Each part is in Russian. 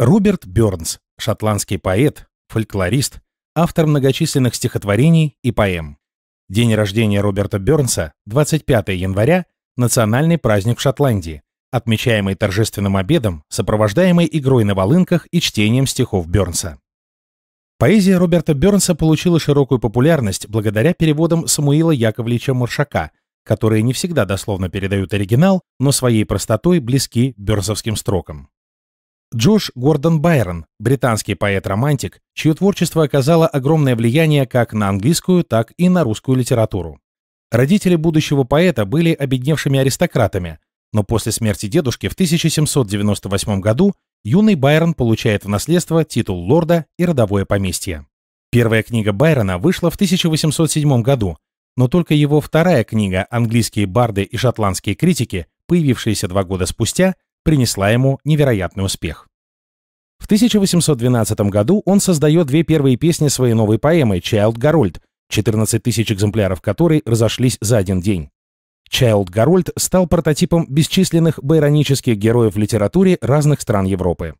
Руберт Бёрнс, шотландский поэт, фольклорист, автор многочисленных стихотворений и поэм. День рождения Роберта Бёрнса, 25 января, национальный праздник в Шотландии, отмечаемый торжественным обедом, сопровождаемый игрой на волынках и чтением стихов Бёрнса. Поэзия Роберта Бёрнса получила широкую популярность благодаря переводам Самуила Яковлевича Маршака, которые не всегда дословно передают оригинал, но своей простотой близки бёрнсовским строкам. Джош Гордон Байрон, британский поэт-романтик, чье творчество оказало огромное влияние как на английскую, так и на русскую литературу. Родители будущего поэта были обедневшими аристократами, но после смерти дедушки в 1798 году юный Байрон получает в наследство титул лорда и родовое поместье. Первая книга Байрона вышла в 1807 году, но только его вторая книга «Английские барды и шотландские критики», появившаяся два года спустя, принесла ему невероятный успех. В 1812 году он создает две первые песни своей новой поэмы «Чайлд Гарольд», 14 тысяч экземпляров которой разошлись за один день. Чайлд Гарольд стал прототипом бесчисленных байронических героев в литературе разных стран Европы.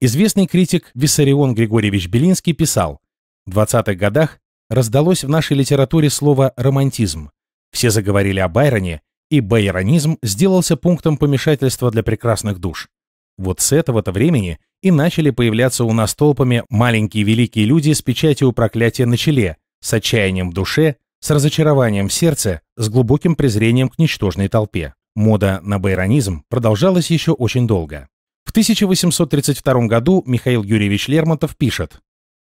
Известный критик Виссарион Григорьевич Белинский писал, «В 20-х годах раздалось в нашей литературе слово «романтизм». Все заговорили о Байроне, и байронизм сделался пунктом помешательства для прекрасных душ. Вот с этого-то времени и начали появляться у нас толпами маленькие великие люди с печатью проклятия на челе, с отчаянием в душе, с разочарованием в сердце, с глубоким презрением к ничтожной толпе. Мода на байронизм продолжалась еще очень долго. В 1832 году Михаил Юрьевич Лермонтов пишет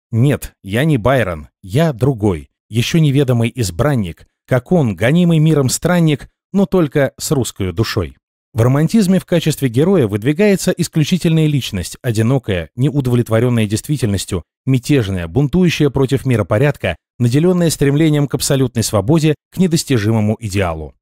«Нет, я не Байрон, я другой, еще неведомый избранник, как он, гонимый миром странник, но только с русской душой. В романтизме в качестве героя выдвигается исключительная личность, одинокая, неудовлетворенная действительностью, мятежная, бунтующая против миропорядка, наделенная стремлением к абсолютной свободе, к недостижимому идеалу.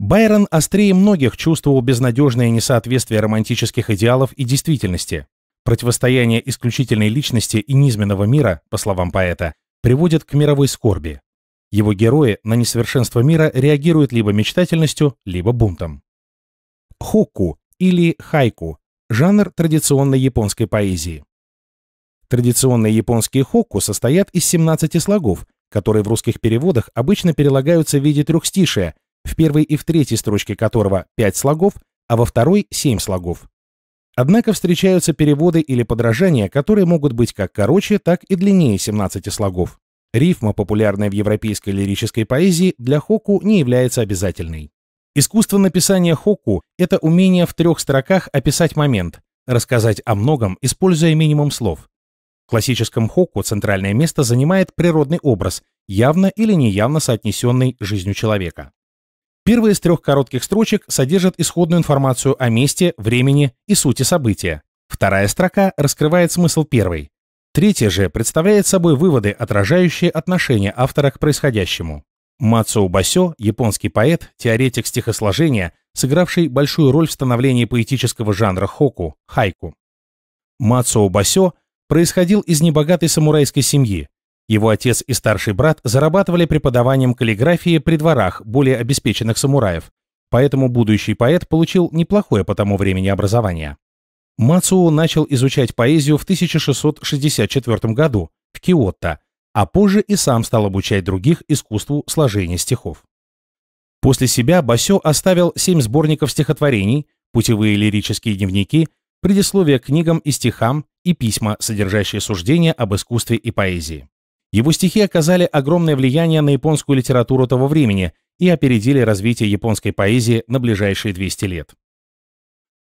Байрон острее многих чувствовал безнадежное несоответствие романтических идеалов и действительности. Противостояние исключительной личности и низменного мира, по словам поэта, приводит к мировой скорби. Его герои на несовершенство мира реагируют либо мечтательностью, либо бунтом. Хокку или хайку – жанр традиционной японской поэзии. Традиционные японские хокку состоят из 17 слогов, которые в русских переводах обычно перелагаются в виде трехстишия, в первой и в третьей строчке которого 5 слогов, а во второй 7 слогов. Однако встречаются переводы или подражания, которые могут быть как короче, так и длиннее 17 слогов. Рифма, популярная в европейской лирической поэзии, для хоку не является обязательной. Искусство написания хоку – это умение в трех строках описать момент, рассказать о многом, используя минимум слов. В классическом хоку центральное место занимает природный образ, явно или неявно соотнесенный жизнью человека. Первые из трех коротких строчек содержат исходную информацию о месте, времени и сути события. Вторая строка раскрывает смысл первой. Третье же представляет собой выводы, отражающие отношение автора к происходящему. Мацу Басё, японский поэт, теоретик стихосложения, сыгравший большую роль в становлении поэтического жанра хоку, хайку. Мацу Басё происходил из небогатой самурайской семьи. Его отец и старший брат зарабатывали преподаванием каллиграфии при дворах более обеспеченных самураев, поэтому будущий поэт получил неплохое по тому времени образование. Мацуо начал изучать поэзию в 1664 году в Киото, а позже и сам стал обучать других искусству сложения стихов. После себя Басё оставил семь сборников стихотворений, путевые лирические дневники, предисловия к книгам и стихам и письма, содержащие суждения об искусстве и поэзии. Его стихи оказали огромное влияние на японскую литературу того времени и опередили развитие японской поэзии на ближайшие 200 лет.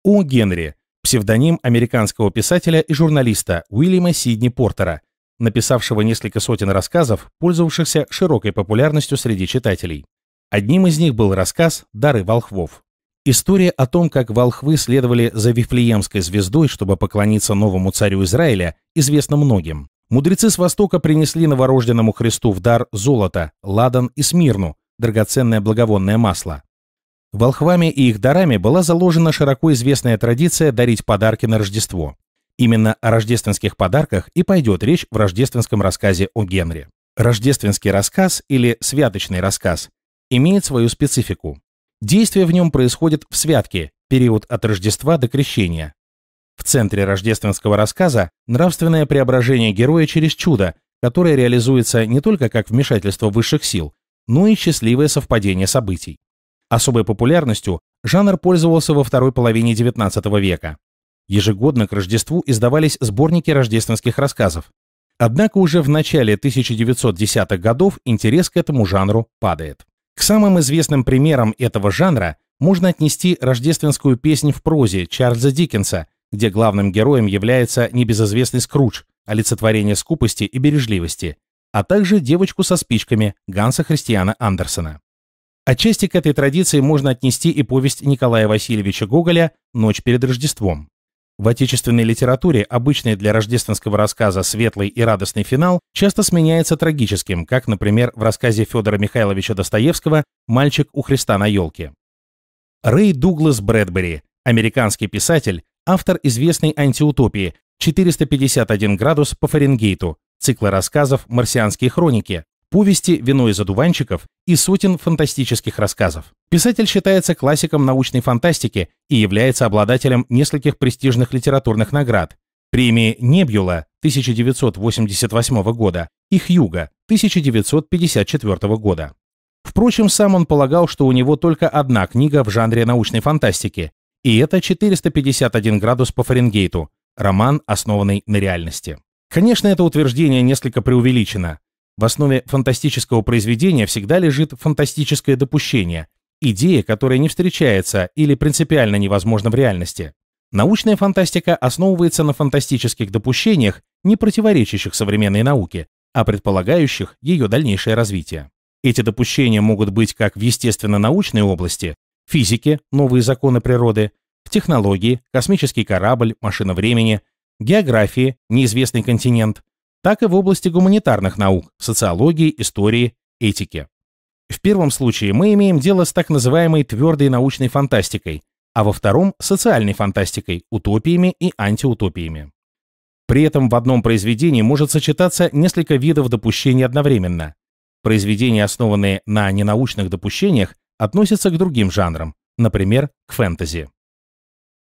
О. Генри псевдоним американского писателя и журналиста Уильяма Сидни Портера, написавшего несколько сотен рассказов, пользовавшихся широкой популярностью среди читателей. Одним из них был рассказ «Дары волхвов». История о том, как волхвы следовали за Вифлеемской звездой, чтобы поклониться новому царю Израиля, известна многим. Мудрецы с Востока принесли новорожденному Христу в дар золото, ладан и смирну, драгоценное благовонное масло. Волхвами и их дарами была заложена широко известная традиция дарить подарки на Рождество. Именно о рождественских подарках и пойдет речь в рождественском рассказе о Генри. Рождественский рассказ или святочный рассказ имеет свою специфику. Действие в нем происходит в святке, период от Рождества до Крещения. В центре рождественского рассказа нравственное преображение героя через чудо, которое реализуется не только как вмешательство высших сил, но и счастливое совпадение событий. Особой популярностью жанр пользовался во второй половине XIX века. Ежегодно к Рождеству издавались сборники рождественских рассказов. Однако уже в начале 1910-х годов интерес к этому жанру падает. К самым известным примерам этого жанра можно отнести рождественскую песнь в прозе Чарльза Диккенса, где главным героем является небезызвестный Скрудж, олицетворение скупости и бережливости, а также девочку со спичками Ганса Христиана Андерсона. Отчасти к этой традиции можно отнести и повесть Николая Васильевича Гоголя «Ночь перед Рождеством». В отечественной литературе обычный для рождественского рассказа светлый и радостный финал часто сменяется трагическим, как, например, в рассказе Федора Михайловича Достоевского «Мальчик у Христа на елке». Рэй Дуглас Брэдбери, американский писатель, автор известной антиутопии «451 градус по Фаренгейту», цикла рассказов «Марсианские хроники», повести «Вино из одуванчиков» и сотен фантастических рассказов. Писатель считается классиком научной фантастики и является обладателем нескольких престижных литературных наград – премии Небьюла 1988 года и Хьюга 1954 года. Впрочем, сам он полагал, что у него только одна книга в жанре научной фантастики, и это 451 градус по Фаренгейту, роман, основанный на реальности. Конечно, это утверждение несколько преувеличено. В основе фантастического произведения всегда лежит фантастическое допущение, идея, которая не встречается или принципиально невозможна в реальности. Научная фантастика основывается на фантастических допущениях, не противоречащих современной науке, а предполагающих ее дальнейшее развитие. Эти допущения могут быть как в естественно-научной области, физике, новые законы природы, в технологии, космический корабль, машина времени, географии, неизвестный континент – так и в области гуманитарных наук, социологии, истории, этики. В первом случае мы имеем дело с так называемой твердой научной фантастикой, а во втором – социальной фантастикой, утопиями и антиутопиями. При этом в одном произведении может сочетаться несколько видов допущений одновременно. Произведения, основанные на ненаучных допущениях, относятся к другим жанрам, например, к фэнтези.